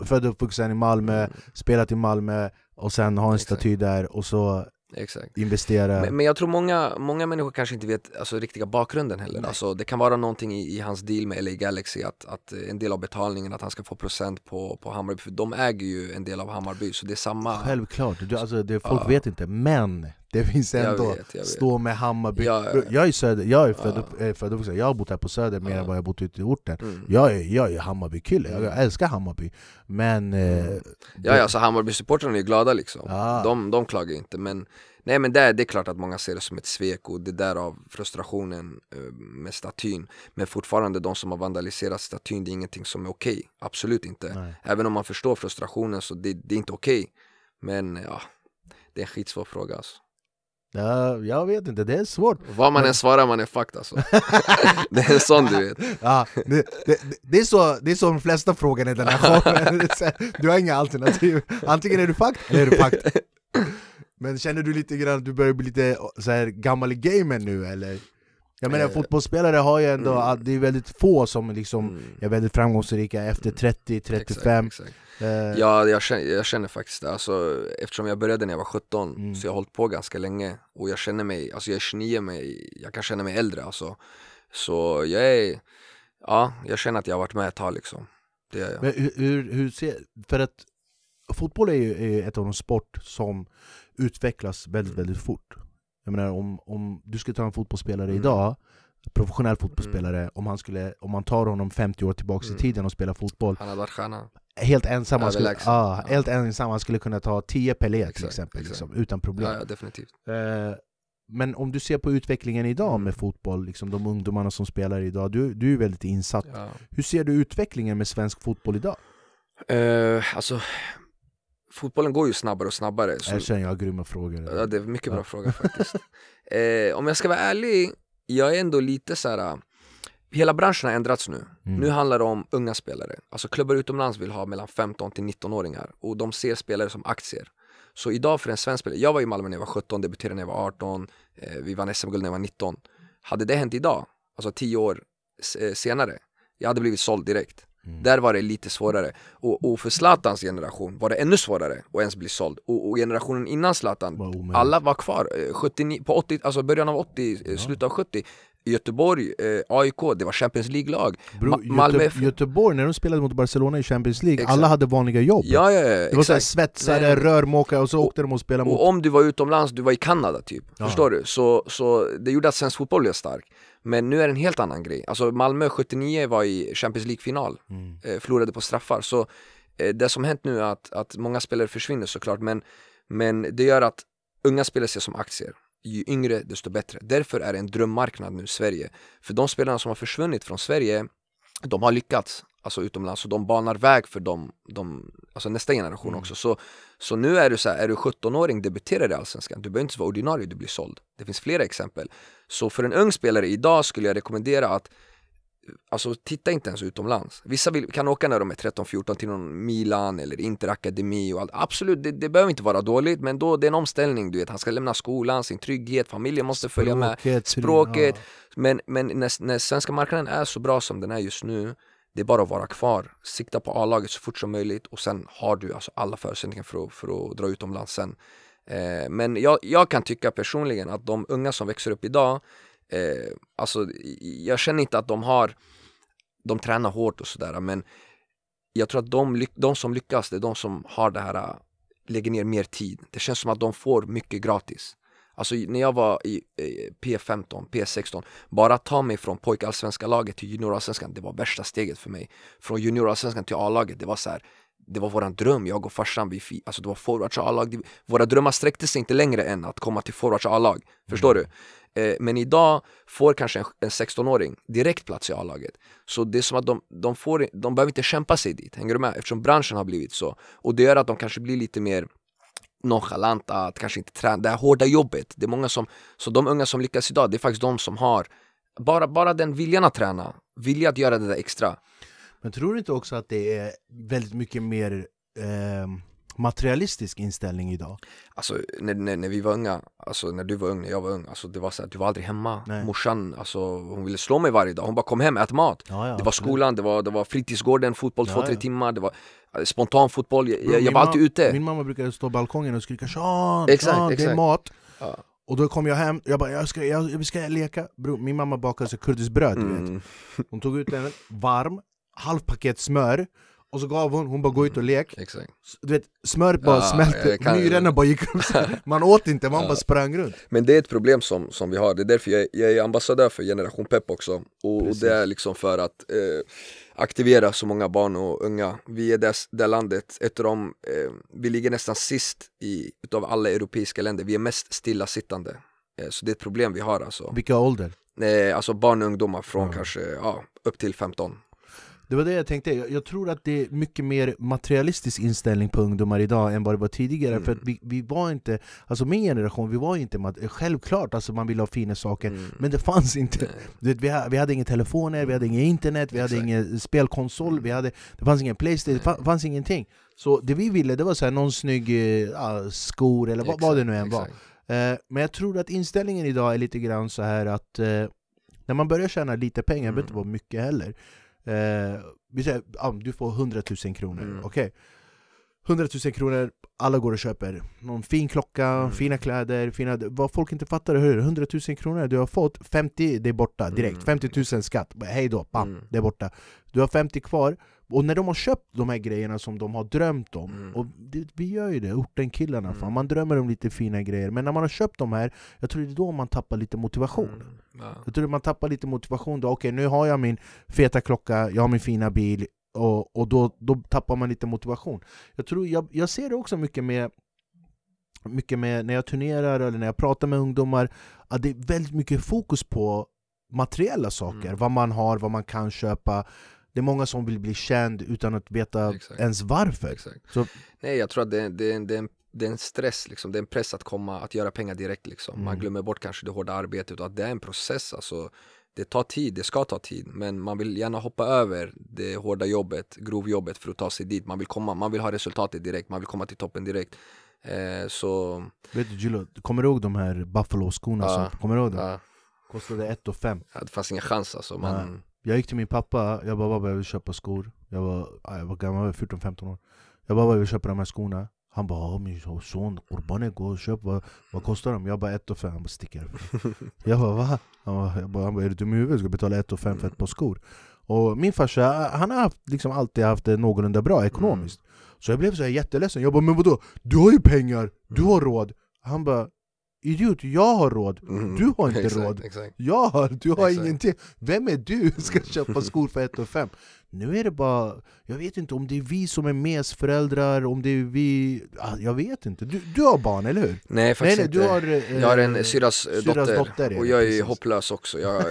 Född, och uppvuxen i Malmö, mm. spelat i Malmö och sen ha en Exakt. staty där och så Exakt. investera. Men, men, jag tror många, många människor kanske inte vet alltså, riktiga bakgrunden heller. Alltså, det kan vara någonting i, i, hans deal med LA Galaxy, att, att en del av betalningen, att han ska få procent på, på Hammarby, för de äger ju en del av Hammarby, så det är samma. Självklart, du, alltså, det, folk ja. vet inte, men det finns ändå, stå med Hammarby ja, ja, ja. Jag är söder, jag är född, ja. född upp, jag har bott här på söder mer än vad jag bott ute i orten mm. Jag är, jag är Hammarby-kille, jag mm. älskar Hammarby Men... Eh, mm. ja, ja, så alltså Hammarby-supportrarna är glada liksom, de, de klagar inte men Nej men det, det är klart att många ser det som ett svek och det där av frustrationen eh, med statyn Men fortfarande de som har vandaliserat statyn, det är ingenting som är okej okay. Absolut inte Nej. Även om man förstår frustrationen så det, det är inte okej okay. Men ja, det är en skitsvår fråga alltså. Ja, jag vet inte, det är svårt. Vad man än svarar man är fucked alltså. det är sån du vet. Ja, det, det, det, är så, det är så de flesta frågorna i den här showen. Du har inga alternativ. Antingen är du fucked eller är du fucked. Men känner du lite grann att du börjar bli lite så här gammal i gamen nu eller? Jag menar eh, fotbollsspelare har ju ändå, mm. det är väldigt få som liksom mm. är väldigt framgångsrika efter 30, mm. 35 exakt, exakt. Eh. Ja, jag känner, jag känner, faktiskt det, alltså, eftersom jag började när jag var 17 mm. så jag har hållit på ganska länge och jag känner mig, alltså jag är 29, mig, jag kan känna mig äldre alltså Så jag är, ja, jag känner att jag har varit med ett tag liksom det jag. Men hur, hur, hur ser, för att fotboll är ju ett av de sport som utvecklas väldigt, mm. väldigt fort jag menar om, om du skulle ta en fotbollsspelare mm. idag professionell fotbollsspelare, mm. om, han skulle, om man tar honom 50 år tillbaka mm. i tiden och spelar fotboll Han hade varit stjärna Helt ensam, han skulle, ah, ja. helt ensam han skulle kunna ta 10 Pelé exakt, till exempel, liksom, utan problem ja, ja, definitivt. Eh, men om du ser på utvecklingen idag mm. med fotboll, liksom de ungdomarna som spelar idag, du, du är väldigt insatt Hur ser du utvecklingen med svensk fotboll idag? Eh, alltså fotbollen går ju snabbare och snabbare. Så... Erkänn, jag har grymma frågor. Ja, det är mycket bra ja. fråga faktiskt. eh, om jag ska vara ärlig, jag är ändå lite så här. Eh, hela branschen har ändrats nu. Mm. Nu handlar det om unga spelare. Alltså klubbar utomlands vill ha mellan 15 till 19-åringar och de ser spelare som aktier. Så idag för en svensk spelare, jag var i Malmö när jag var 17, debuterade när jag var 18, eh, vi vann SM-guld när jag var 19. Hade det hänt idag, alltså 10 år eh, senare, jag hade blivit såld direkt. Mm. Där var det lite svårare. Och, och, för Zlatans generation var det ännu svårare att ens bli såld. Och, och generationen innan Zlatan, var alla var kvar. 79, eh, på 80, alltså början av 80, eh, ja. slutet av 70. Göteborg, eh, AIK, det var Champions League-lag. Ma Malmö... Göte Göteborg, när de spelade mot Barcelona i Champions League, exakt. alla hade vanliga jobb. Ja, ja, ja, det exakt. var såhär svetsare, Nej. rörmokare och så och, åkte de och spelade mot... Och om du var utomlands, du var i Kanada typ. Ja. Förstår du? Så, så det gjorde att svensk fotboll blev stark. Men nu är det en helt annan grej. Alltså Malmö 79 var i Champions League-final, mm. eh, förlorade på straffar. Så eh, det som hänt nu är att, att många spelare försvinner såklart, men, men det gör att unga spelare ses som aktier. Ju yngre desto bättre. Därför är det en drömmarknad nu, Sverige. För de spelarna som har försvunnit från Sverige, de har lyckats alltså utomlands, och de banar väg för dem, de, alltså nästa generation mm. också. Så, så nu är du så här, är du 17-åring, debuterar i Allsvenskan, du behöver inte vara ordinarie, du blir såld. Det finns flera exempel. Så för en ung spelare idag skulle jag rekommendera att Alltså titta inte ens utomlands. Vissa vill, kan åka när de är 13-14 till någon Milan eller Interakademi och allt. Absolut, det, det, behöver inte vara dåligt men då det är en omställning du vet. Han ska lämna skolan, sin trygghet, familjen måste språket, följa med, språket. Ja. Men, men när, när svenska marknaden är så bra som den är just nu, det är bara att vara kvar. Sikta på A-laget så fort som möjligt och sen har du alltså alla förutsättningar för att, för att dra utomlands sen. Eh, men jag, jag, kan tycka personligen att de unga som växer upp idag, eh, alltså jag känner inte att de har, de tränar hårt och sådär men jag tror att de, de som lyckas, det är de som har det här, äh, lägger ner mer tid. Det känns som att de får mycket gratis. Alltså när jag var i P15, P16, bara att ta mig från pojkallsvenska laget till juniorallsvenskan, det var värsta steget för mig. Från juniorallsvenskan till A-laget, det var så här, det var våran dröm, jag och farsan, vi, alltså det var forwards A-lag. Våra drömmar sträckte sig inte längre än att komma till forwards A-lag. Förstår mm. du? Eh, men idag får kanske en, en 16-åring direkt plats i A-laget. Så det är som att de, de, får, de behöver inte kämpa sig dit, hänger du med? Eftersom branschen har blivit så. Och det gör att de kanske blir lite mer nonchalanta, att kanske inte träna, det här hårda jobbet. Det är många som, så de unga som lyckas idag, det är faktiskt de som har bara, bara den viljan att träna, vilja att göra det där extra. Men tror du inte också att det är väldigt mycket mer eh, materialistisk inställning idag? Alltså när, när, när, vi var unga, alltså när du var ung, när jag var ung, alltså det var så här, du var aldrig hemma. Nej. Morsan, alltså hon ville slå mig varje dag, hon bara kom hem, ät mat. Ja, ja, det var skolan, det var, det var fritidsgården, fotboll ja, två, tre timmar, det var eh, spontan fotboll, jag, jag, jag var alltid ute. Min mamma brukade stå på balkongen och skrika 'Sean, exakt, Sean exakt. det är mat' Och då kom jag hem, jag bara jag ska, jag, jag leka Bro, Min mamma bakade kurdiskt bröd, mm. du vet mm. Hon tog ut den varm, halvpaket smör och så gav hon, hon bara gå ut och mm, lek Exakt. Du vet, smöret bara ja, smälte, myrorna bara gick upp Man åt inte, man ja. bara sprang runt Men det är ett problem som, som vi har, det är därför jag, jag är ambassadör för Generation Pep också Och, och det är liksom för att eh, aktivera så många barn och unga Vi är det, det landet, ett av de, eh, vi ligger nästan sist i, utav alla europeiska länder Vi är mest stillasittande eh, Så det är ett problem vi har alltså Vilka ålder? Eh, alltså barn och ungdomar från mm. kanske, ja, upp till 15 det var det jag tänkte, jag, jag, tror att det är mycket mer materialistisk inställning på ungdomar idag än vad det var tidigare mm. För att mm. vi, vi, var inte, alltså min generation, vi var inte Självklart, alltså man ville ha fina saker, mm. men det fanns inte vet, vi, vi, hade inga telefoner, vi hade inget internet, vi hade ingen spelkonsol, vi hade, det fanns ingen Playstation, det fanns ingenting Så det vi ville det var så här, någon snygg äh, skor eller Exakt. vad, det nu än var eh, Men jag tror att inställningen idag är lite grann så här att eh, när man börjar tjäna lite pengar, mm. behöver inte mm. vara mycket heller Eh, vi säger, ah, du får 100 000 kronor, mm. okej? Okay. 100 000 kronor alla går och köper någon fin klocka, mm. fina kläder, fina... Vad folk inte fattar är hur 100 000 kronor du har fått, 50 det är borta direkt, mm. 50 000 skatt, hej då, bam, mm. det är borta. Du har 50 kvar, och när de har köpt de här grejerna som de har drömt om, mm. och det, vi gör ju det, ortenkillarna, mm. man drömmer om lite fina grejer, men när man har köpt de här, jag tror det är då man tappar lite motivation. Mm. Ja. Jag tror man tappar lite motivation då, okej okay, nu har jag min feta klocka, jag har min fina bil, och, och då, då tappar man lite motivation. Jag, tror, jag, jag ser det också mycket med mycket med när jag turnerar eller när jag pratar med ungdomar, att det är väldigt mycket fokus på materiella saker. Mm. Vad man har, vad man kan köpa. Det är många som vill bli känd utan att veta Exakt. ens varför. Exakt. Så... Nej, jag tror att det, det, det, det det är en stress, liksom. det är en press att komma, att göra pengar direkt. Liksom. Man mm. glömmer bort kanske det hårda arbetet och att det är en process. Alltså, det tar tid, det ska ta tid, men man vill gärna hoppa över det hårda jobbet, grovjobbet för att ta sig dit. Man vill, komma, man vill ha resultatet direkt, man vill komma till toppen direkt. Eh, så... Vet du Gillo, kommer du ihåg de här Buffalo-skorna? Ja, kommer du ihåg dem? Ja. Kostade 1 och ja, Det fanns ingen chans alltså. Man... Jag gick till min pappa, jag bara 'Babba jag vill köpa skor' Jag var, jag var gammal, 14-15 år Jag bara 'Babba jag vill köpa de här skorna' Han bara min son kurbanen gå och köp vad, vad kostar de? Jag bara 1 5 han bara 'sticker' Jag bara va? Han bara, jag bara, han bara är du dum i huvudet? Ska betala 1 5 för ett par skor? Och min farsa, han har haft, liksom alltid haft det någorlunda bra ekonomiskt mm. Så jag blev så här jätteledsen, jag bara men vadå? Du har ju pengar, du mm. har råd! Han bara Idiot, jag har råd, mm, mm. du har inte exakt, råd exakt. Jag har, du har exakt. ingenting Vem är du ska köpa skor för 1 5 Nu är det bara, jag vet inte om det är vi som är mesföräldrar, om det är vi... Jag vet inte, du, du har barn eller hur? Nej faktiskt nej, nej, du inte, har, eh, jag har en syrras, eh, syrras dotter, dotter och jag är precis. hopplös också, jag, eh,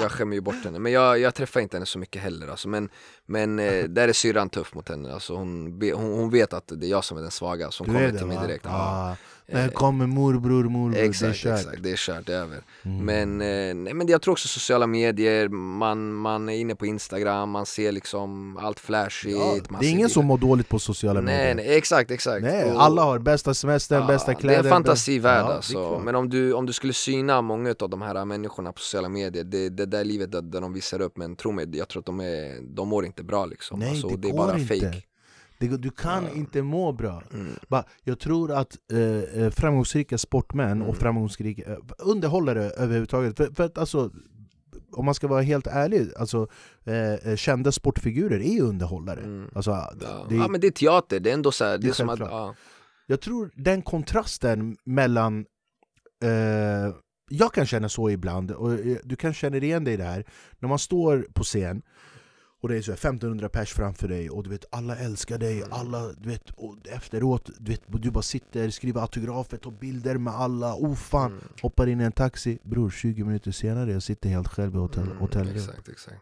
jag skämmer ju bort henne Men jag, jag träffar inte henne så mycket heller alltså. men, men eh, där är syrran tuff mot henne, alltså, hon, hon, hon vet att det är jag som är den svaga, så hon kommer till mig direkt ah. När eh, kommer morbror, morbror, exakt, det är kört. Exakt, det är kört, över. Mm. Men, eh, nej, men jag tror också sociala medier, man, man är inne på Instagram, man ser liksom allt flashigt. Ja, det är ingen som mår dåligt på sociala nej, medier. Nej, exakt, exakt. Nej, alla har bästa semestern, ja, bästa kläder. Det är en fantasivärld ja, alltså. Men om du, om du skulle syna många av de här människorna på sociala medier, det, det där livet där, de visar upp, men tro mig, jag tror att de, är, de mår inte bra liksom. Nej, alltså, det, det är bara inte. fake du kan inte må bra. Mm. Bara, jag tror att eh, eh framgångsrika sportmän och mm. framgångsrika eh, underhållare överhuvudtaget, för, för att alltså om man ska vara helt ärlig, alltså, eh, eh kända sportfigurer är underhållare. Mm. Alltså, ja. Det, ja. men det är teater, det är ändå så här, det, det är som att, ja. Jag tror den kontrasten mellan eh, jag kan känna så ibland, och du kan känna igen dig i det här, när man står på scen och det är så 1500 pers framför dig och du vet alla älskar dig, mm. alla du vet och efteråt du, vet, du bara sitter, skriver autografer, tar bilder med alla, oh fan! Mm. Hoppar in i en taxi, bror 20 minuter senare jag sitter helt själv i hotell, mm, hotellrum. Exakt, exakt.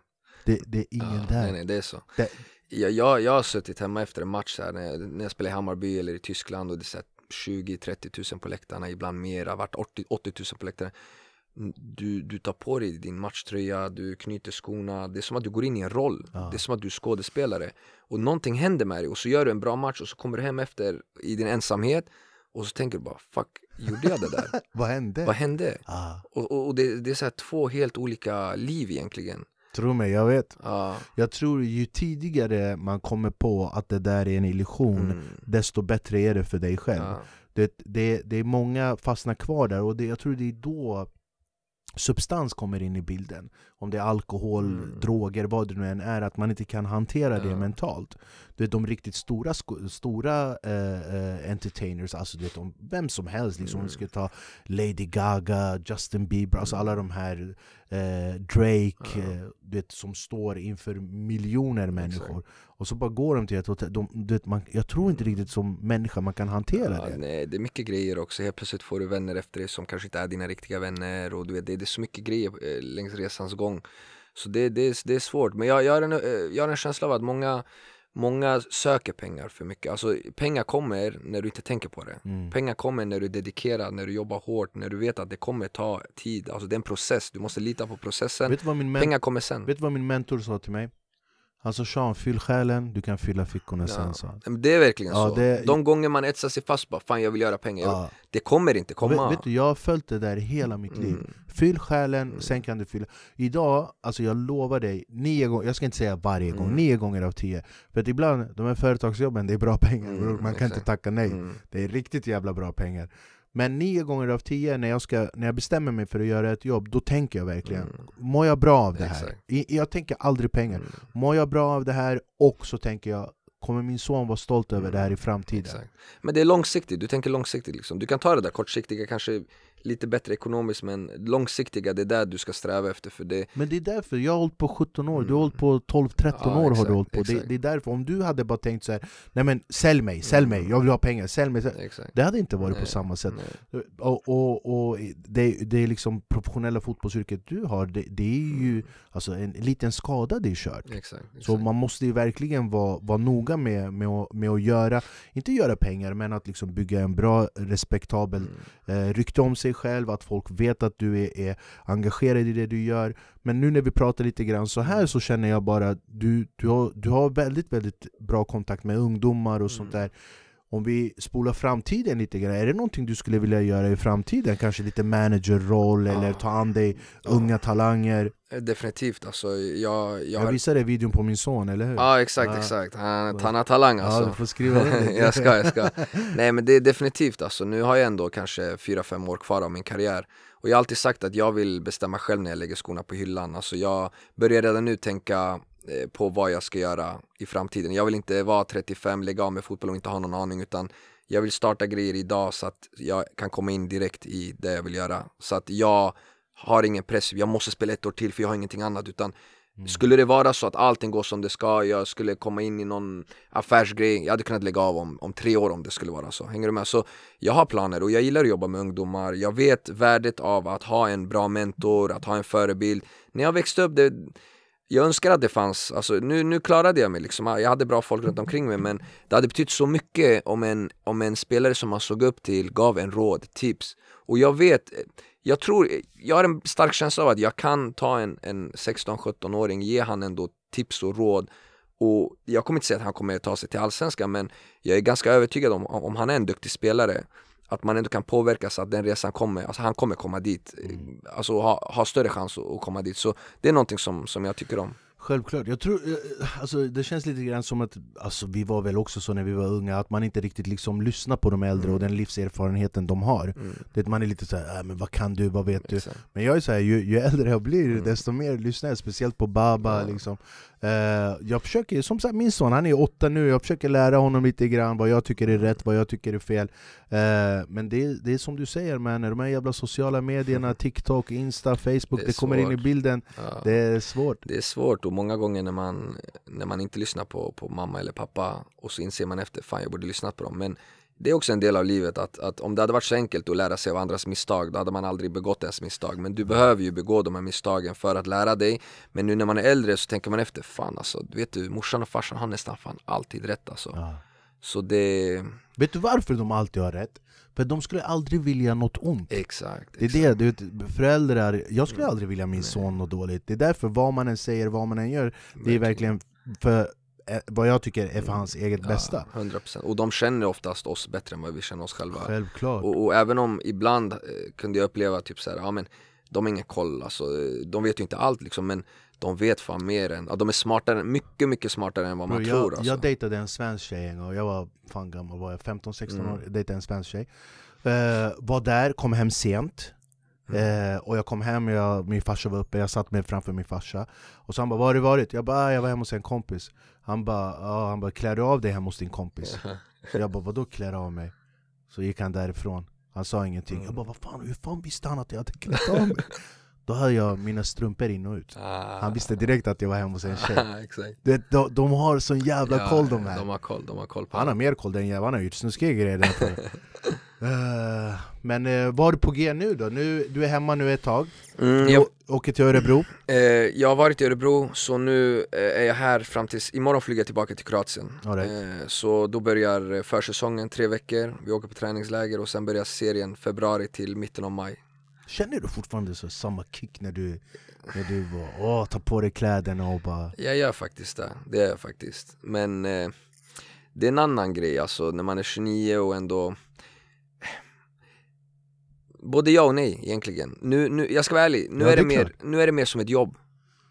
Det, det är ingen ja, där. Nej, nej, det är så. Det... Jag, jag, jag har suttit hemma efter en match här, när, jag, när jag spelar i Hammarby eller i Tyskland och det är 20-30 tusen på läktarna, ibland mera, vart 80, 80 tusen på läktarna. Mm, du, du tar på dig din matchtröja, du knyter skorna. Det är som att du går in i en roll. Ja. Det är som att du är skådespelare. Och någonting händer med dig och så gör du en bra match och så kommer du hem efter i din ensamhet och så tänker du bara, fuck, gjorde jag det där? Vad hände? Vad hände? Ah. Och, och, och, det, det är så två helt olika liv egentligen. Tro mig, jag vet. Ah. Jag tror ju tidigare man kommer på att det där är en illusion, mm. desto bättre är det för dig själv. Ah. Det, det, det är många fastnar kvar där och det, jag tror det är då substans kommer in i bilden om det är alkohol, mm. droger, vad det nu än är, att man inte kan hantera det mentalt. Du vet, de riktigt stora, stora eh, eh, entertainers, alltså du vet, om vem som helst, liksom, mm. om vi ska ta Lady Gaga, Justin Bieber, mm. alltså alla de här eh, Drake, ja. eh, du vet, som står inför miljoner människor. Exakt. Och så bara går de till ett hotell. De, du vet, man, jag tror inte mm. riktigt som människa man kan hantera ja, det. Nej, det är mycket grejer också. Helt plötsligt får du vänner efter dig som kanske inte är dina riktiga vänner. Och du vet, det, det är så mycket grejer eh, längs resans gång gång. Så det, det, det är svårt. Men jag, jag, har en, eh, jag har en känsla av att många, många söker pengar för mycket. Alltså pengar kommer när du inte tänker på det. Mm. Pengar kommer när du är dedikerad, när du jobbar hårt, när du vet att det kommer ta tid. Alltså det är en process, du måste lita på processen. pengar kommer sen. Vet du vad min mentor sa till mig? Alltså Sean, fyll själen, du kan fylla fickorna sen. Så. Det är verkligen ja, så. Det... De gånger man etsar sig fast bara, fan jag vill göra pengar. Ja. Det kommer inte komma. Vet, vet, du, jag har följt det där hela mitt mm. liv. Fyll själen, mm. sen kan du fylla. Idag, alltså jag lovar dig, nio gånger, jag ska inte säga varje gång, mm. nio gånger av tio. För att ibland, de här företagsjobben, det är bra pengar. Mm, man kan exakt. inte tacka nej. Mm. Det är riktigt jävla bra pengar. Men nio gånger av tio när jag, ska, när jag bestämmer mig för att göra ett jobb, då tänker jag verkligen mm. Mår jag bra av det här? I, jag tänker aldrig pengar. Mm. Mår jag bra av det här? Och så tänker jag, kommer min son vara stolt över det här i mm. framtiden? Exakt. Men det är långsiktigt, du tänker långsiktigt liksom. Du kan ta det där kortsiktiga kanske lite bättre ekonomiskt men långsiktiga, det är där du ska sträva efter för det Men det är därför, jag har hållit på 17 år, mm. du har mm. hållit på 12-13 ja, år exakt, har du hållit på det, det, är därför, om du hade bara tänkt så här, Nej men sälj mig, sälj mig, mm. jag vill ha pengar, sälj mig sälj. Det hade inte varit nej, på samma sätt eh, Och, och, och det, det är liksom professionella fotbollsyrket du har, det, det är ju mm. alltså, en liten skada det är kört exakt, Så man måste ju verkligen vara, vara noga med, med, att, med att göra, inte göra pengar men att liksom bygga en bra, respektabel mm. eh, rykte om sig själv, att folk vet att du är, är, engagerad i det du gör. Men nu när vi pratar lite grann så här mm. så känner jag bara att du, du, har, du har väldigt, väldigt bra kontakt med ungdomar och mm. sånt där. Om vi spolar framtiden lite grann, är det någonting du skulle vilja göra i framtiden? Kanske lite managerroll eller ta an dig unga talanger? Eh, definitivt alltså, jag, jag, jag visade videon på min son, eller hur? Ja exakt, ja. exakt, han, han har talang alltså Ja, du får skriva det Jag ska, jag ska Nej men det är definitivt alltså, nu har jag ändå kanske 4-5 år kvar av min karriär Och jag har alltid sagt att jag vill bestämma själv när jag lägger skorna på hyllan Alltså jag börjar redan nu tänka Eh, på vad jag ska göra i framtiden. Jag vill inte vara 35, lägga av med fotboll och inte ha någon aning utan jag vill starta grejer idag så att jag kan komma in direkt i det jag vill göra. Så att jag har ingen press, jag måste spela ett år till för jag har ingenting annat utan mm. Skulle det vara så att allting går som det ska, jag skulle komma in i någon affärsgrej Jag hade kunnat lägga av om, om tre år om det skulle vara så, hänger du med? Så jag har planer och jag gillar att jobba med ungdomar Jag vet värdet av att ha en bra mentor, att ha en förebild När jag växte upp, det jag önskar att det fanns, alltså, nu, nu klarade jag mig liksom, ah, jag hade bra folk runt omkring mig men det hade betytt så mycket om en, om en spelare som man såg upp till gav en råd, tips. Och jag vet, jag tror, jag har en stark känsla av att jag kan ta en, en 16-17-åring, ge han ändå tips och råd och jag kommer inte säga att han kommer ta sig till allsvenskan men jag är ganska övertygad om, om han är en duktig spelare att man ändå kan påverka så att den resan kommer, alltså han kommer komma dit. Eh, mm. Alltså ha, ha större chans att komma dit. Så det är någonting som, som jag tycker om. Självklart, jag tror, eh, alltså, det känns lite grann som att alltså, vi var väl också så när vi var unga Att man inte riktigt liksom lyssnar på de äldre mm. och den livserfarenheten de har mm. det, Man är lite såhär, äh, men vad kan du, vad vet du? Men jag är såhär, ju, ju äldre jag blir mm. desto mer lyssnar jag Speciellt på Baba ja. liksom Eh, jag försöker, som sagt min son, han är åtta nu, jag försöker lära honom lite grann vad jag tycker är rätt, vad jag tycker är fel. Eh, men det är, det är som du säger man, de här jävla sociala medierna, TikTok, Insta, Facebook, det, det kommer in i bilden. Ja. Det är svårt. Det är svårt och många gånger när man, när man inte lyssnar på, på mamma eller pappa och så inser man efter, fan jag borde lyssnat på dem. Men det är också en del av livet att, att om det hade varit så enkelt att lära sig av andras misstag då hade man aldrig begått ens misstag men du behöver ju begå de här misstagen för att lära dig men nu när man är äldre så tänker man efter fan alltså vet du morsan och farsan har nästan fan alltid rätt alltså ja. så det Vet du varför de alltid har rätt? För de skulle aldrig vilja något ont Exakt, exakt. Det är det, föräldrar, jag skulle mm. aldrig vilja min Nej. son något dåligt Det är därför vad man än säger, vad man än gör Det är verkligen för Eh, vad jag tycker är för hans eget ja, bästa. 100% och de känner oftast oss bättre än vad vi känner oss själva. Självklart. Och, och även om ibland eh, kunde jag uppleva typ så ja men de har ingen koll alltså, eh, de vet ju inte allt liksom men de vet fan mer än, de är smartare, mycket mycket smartare än vad man Bro, tror jag, alltså. jag dejtade en svensk tjej en gång, jag var fan gammal var jag, 15-16 mm. år, dejtade en svensk tjej. Uh, var där, kom hem sent, Mm. Eh, och jag kom hem, jag, min farsa var uppe, jag satt med framför min farsa Och så han bara 'Var har du varit?' Jag bara ah, 'Jag var hemma hos en kompis' Han bara ah, han ba, 'Klär du av dig hemma hos din kompis?' jag bara 'Vadå klär av mig?' Så gick han därifrån, han sa ingenting mm. Jag bara 'Vad fan, hur fan visste han att jag hade klätt av mig?' Då hade jag mina strumpor in och ut ah. Han visste direkt att jag var hemma hos en tjej de, de, har sån jävla ja, koll de här de har koll, de har koll på Han har mer koll än jävlarna, han har gjort snuskiga grejer Uh, men vad eh, var du på G nu då? Nu, du är hemma nu ett tag, mm, jag, åker till Örebro uh, Jag har varit i Örebro, så nu är jag här fram tills, imorgon flyger jag tillbaka till Kroatien right. Så då börjar försäsongen, tre veckor, vi åker på träningsläger och sen börjar serien februari till mitten av maj Känner du fortfarande så, samma kick när du, när du bara, åh, tar på dig kläderna och bara Jag gör faktiskt det, det gör jag faktiskt Men det är en annan grej alltså, när man är 29 och ändå både ja och nej egentligen. Nu, nu, jag ska vara ärlig, nu, ja, är det, är mer, nu är det mer som ett jobb.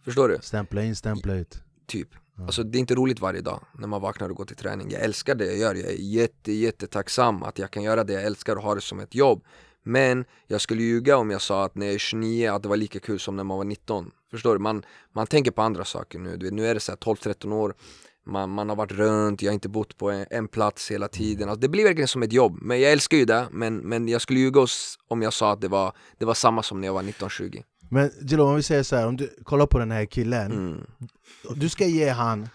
Förstår du? Stämpla in, stämpla ut. Typ. Ja. Alltså det är inte roligt varje dag när man vaknar och går till träning. Jag älskar det jag gör, jag är jätte, jätte att jag kan göra det jag älskar och ha det som ett jobb. Men jag skulle ljuga om jag sa att när jag är 29 att det var lika kul som när man var 19. Förstår du? Man, man tänker på andra saker nu. Du vet, nu är det så 12-13 år. Man, man har varit runt, jag har inte bott på en, en plats hela tiden. Alltså, det blir verkligen som ett jobb. Men jag älskar ju det, men, men jag skulle ljuga om jag sa att det var, det var samma som när jag var 19-20. Men Jill, om vi säger så här, om du kollar på den här killen. Mm. Du ska ge han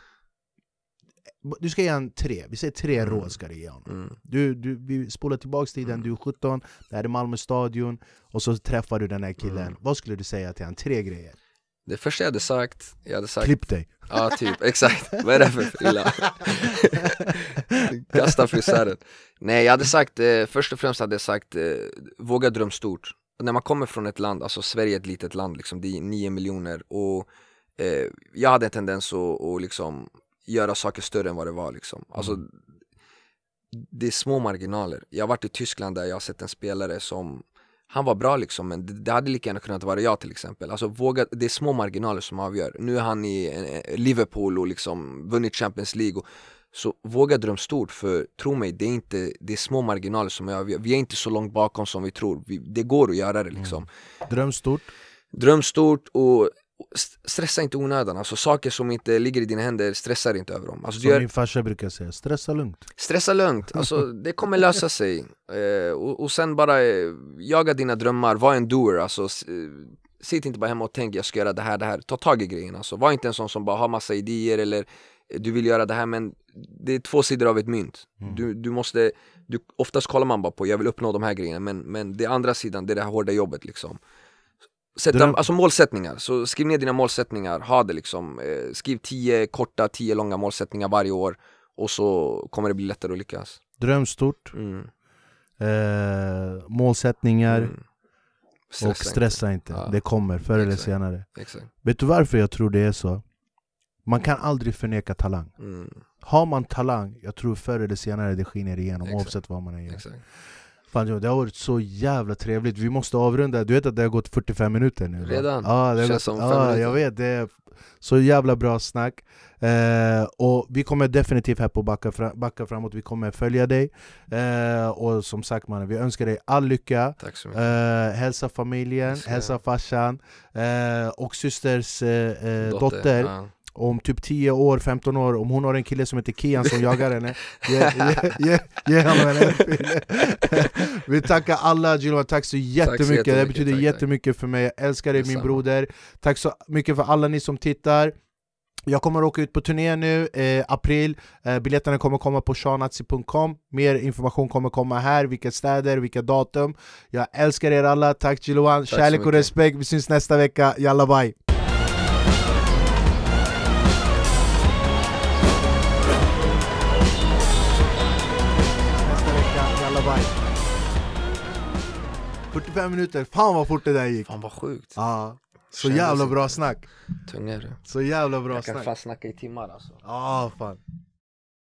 du ska ge han tre, vi säger tre mm. råd ska du ge honom. Mm. Du, du, vi spolar tillbaks tiden, mm. du är 17, det här är Malmö stadion, och så träffar du den här killen. Mm. Vad skulle du säga till honom? Tre grejer. Det första jag hade sagt, jag hade sagt Klipp dig! Ja, typ, exakt. Vad är det för frilla? Kasta frisören! Nej, jag hade sagt, eh, först och främst hade jag sagt, eh, våga dröm stort. Och när man kommer från ett land, alltså Sverige är ett litet land liksom, det är nio miljoner och eh, jag hade en tendens att, att liksom göra saker större än vad det var liksom. Alltså, mm. det är små marginaler. Jag har varit i Tyskland där jag har sett en spelare som han var bra liksom men det, det hade lika gärna kunnat vara jag till exempel. Alltså våga, det är små marginaler som avgör. Nu är han i eh, Liverpool och liksom vunnit Champions League. Och, så våga dröm stort för tro mig, det är, inte, det är små marginaler som avgör. Vi är inte så långt bakom som vi tror. Vi, det går att göra det liksom. Mm. Dröm stort. Dröm stort och stressa inte onödan, alltså saker som inte ligger i dina händer, stressar inte över dem alltså, Som gör... min farsa brukar säga, stressa lugnt Stressa lugnt, alltså det kommer lösa sig eh, och, och, sen bara eh, jaga dina drömmar, var en doer alltså eh, Sitt inte bara hemma och tänk jag ska göra det här, det här, ta tag i grejerna. alltså Var inte en sån som bara har massa idéer eller eh, du vill göra det här men det är två sidor av ett mynt mm. du, du måste, du, oftast kollar man bara på jag vill uppnå de här grejerna men, men det andra sidan, det är det här hårda jobbet liksom Sätta, Alltså målsättningar, så skriv ner dina målsättningar, ha det liksom. Eh, skriv tio korta, tio långa målsättningar varje år och så kommer det bli lättare att lyckas. Dröm stort, mm. eh, målsättningar mm. stressa och stressa inte. inte. Ja. Det kommer förr eller senare. Exakt. Vet du varför jag tror det är så? Man kan aldrig förneka talang. Mm. Har man talang, jag tror förr eller senare det skiner igenom Exakt. oavsett vad man gör. Exakt. Fan det har varit så jävla trevligt, vi måste avrunda, du vet att det har gått 45 minuter nu? Redan? Ja, det känns som fem ja, minuter. jag vet, det är så jävla bra snack eh, Och vi kommer definitivt här på backa, backa framåt, vi kommer följa dig eh, Och som sagt mannen, vi önskar dig all lycka Tack så mycket. Eh, Hälsa familjen, hälsa farsan eh, och systers eh, eh, dotter, dotter. Ja om typ 10 år, 15 år, om hon har en kille som heter Kian som jagar henne Ge, honom en elfil Vi tackar alla Gilmar, tack så jättemycket, tack så det betyder tack, jättemycket för mig Jag älskar dig min broder Tack så mycket för alla ni som tittar jag kommer åka ut på turné nu, eh, april. Eh, biljetterna kommer komma på shanatsi.com. Mer information kommer komma här, vilka städer, vilka datum. Jag älskar er alla, tack Jiloan. Kärlek och respekt. Vi syns nästa vecka. Jalla bye! 45 minuter, fan vad fort det där gick! Fan vad sjukt! Ja. Så Kändes jävla bra snack! Tungare. Så jävla bra snack! Jag kan snack. fan snacka i timmar alltså. Ja, fan.